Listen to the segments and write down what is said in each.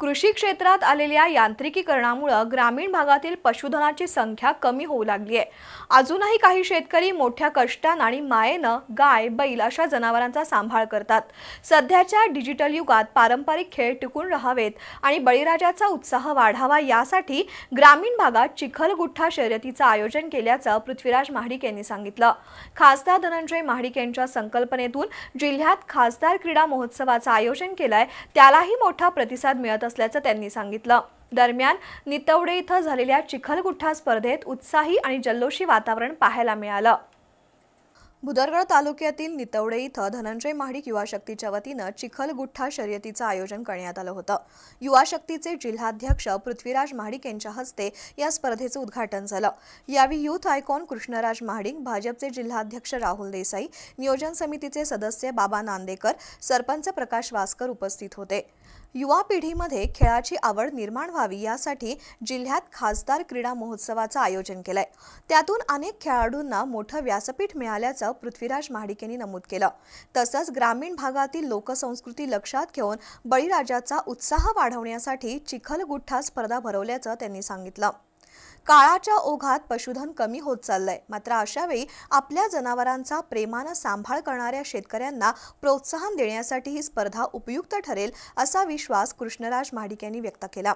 कृषी क्षेत्रात आलेल्या यांत्रिकीकरणामुळं ग्रामीण भागातील पशुधनाची संख्या कमी होऊ लागली आहे अजूनही काही शेतकरी मोठ्या कष्टान आणि मायेनं गाय बैल अशा जनावरांचा सांभाळ करतात सध्याच्या डिजिटल युगात पारंपरिक खेळ टिकून राहावेत आणि बळीराजाचा उत्साह वाढावा यासाठी ग्रामीण भागात चिखलगुठ्ठा शर्यतीचं आयोजन केल्याचं पृथ्वीराज महाडिक यांनी सांगितलं खासदार धनंजय महाडिक यांच्या संकल्पनेतून जिल्ह्यात खासदार क्रीडा महोत्सवाचं आयोजन केलंय त्यालाही मोठा प्रतिसाद मिळत करत असल्याचं त्यांनी सांगितलं दरम्यान नितवडे इथं झालेल्या चिखलगुठा स्पर्धेत उत्साही आणि जल्लोषी वातावरण पाहायला मिळालं भुदरगड तालुक्यातील नितवडे इथं धनंजय महाडिक युवा शक्तीच्या वतीनं चिखलगुठा शर्यतीचं आयोजन करण्यात आलं होतं युवा शक्तीचे जिल्हाध्यक्ष पृथ्वीराज महाडिक यांच्या हस्ते या स्पर्धेचं उद्घाटन झालं यावेळी युथ आयकॉन कृष्णराज महाडिक भाजपचे जिल्हाध्यक्ष राहुल देसाई नियोजन समितीचे सदस्य बाबा नांदेकर सरपंच प्रकाश वासकर उपस्थित होते युवा पिढीमध्ये खेळाची आवड निर्माण व्हावी यासाठी जिल्ह्यात खासदार क्रीडा महोत्सवाचं आयोजन केलंय त्यातून अनेक खेळाडूंना मोठं व्यासपीठ मिळाल्याचं पृथ्वीराज महाडिकेंनी नमूद केलं तसंच ग्रामीण भागातील लोकसंस्कृती लक्षात घेऊन बळीराजाचा उत्साह वाढवण्यासाठी चिखलगुठ्ठा स्पर्धा भरवल्याचं त्यांनी सांगितलं काळाच्या ओघात पशुधन कमी होत चाललंय मात्र अशावेळी आपल्या जनावरांचा प्रेमानं सांभाळ करणाऱ्या शेतकऱ्यांना प्रोत्साहन देण्यासाठी ही स्पर्धा उपयुक्त ठरेल असा विश्वास कृष्णराज महाडिक यांनी व्यक्त केला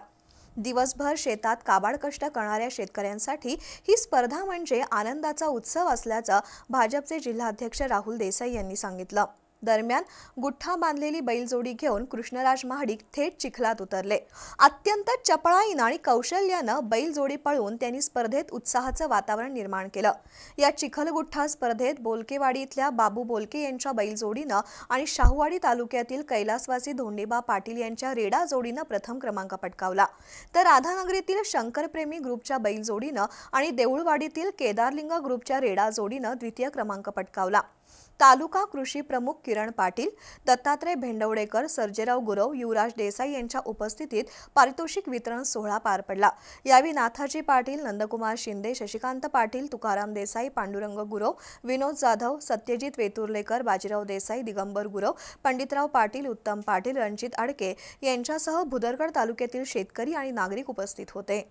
दिवसभर शेतात काबाड कष्ट करणाऱ्या शेतकऱ्यांसाठी ही स्पर्धा म्हणजे आनंदाचा उत्सव असल्याचं भाजपचे जिल्हाध्यक्ष राहुल देसाई यांनी सांगितलं दरम्यान गुठ्ठा बांधलेली बैलजोडी घेऊन कृष्णराज महाडिक थेट चिखलात उतरले अत्यंत चपळाईनं आणि कौशल्यानं बैलजोडी पळवून त्यांनी स्पर्धेत उत्साहाचं वातावरण निर्माण केलं या चिखलगुठ्ठा स्पर्धेत बोलकेवाडी इथल्या बाबू बोलके यांच्या बैलजोडीनं आणि शाहूवाडी तालुक्यातील कैलासवासी धोंडेबा पाटील यांच्या रेडा जोडीनं प्रथम क्रमांक पटकावला तर राधानगरीतील शंकरप्रेमी ग्रुपच्या बैलजोडीनं आणि देऊळवाडीतील केदारलिंग ग्रुपच्या रेडा जोडीनं द्वितीय क्रमांक पटकावला तालुका कृषी प्रमुख किरण पाटील दत्तात्रय भेंडवडेकर सर्जेराव गुरव युवराज देसाई यांच्या उपस्थितीत पारितोषिक वितरण सोहळा पार पडला यावेळी नाथाजी पाटील नंदकुमार शिंदे शशिकांत पाटील तुकाराम देसाई पांडुरंग गुरव विनोद जाधव सत्यजित वेतुर्लेकर बाजीराव देसाई दिगंबर गुरव पंडितराव पाटील उत्तम पाटील रणजित आडके यांच्यासह भुदरगड तालुक्यातील शेतकरी आणि नागरिक उपस्थित होते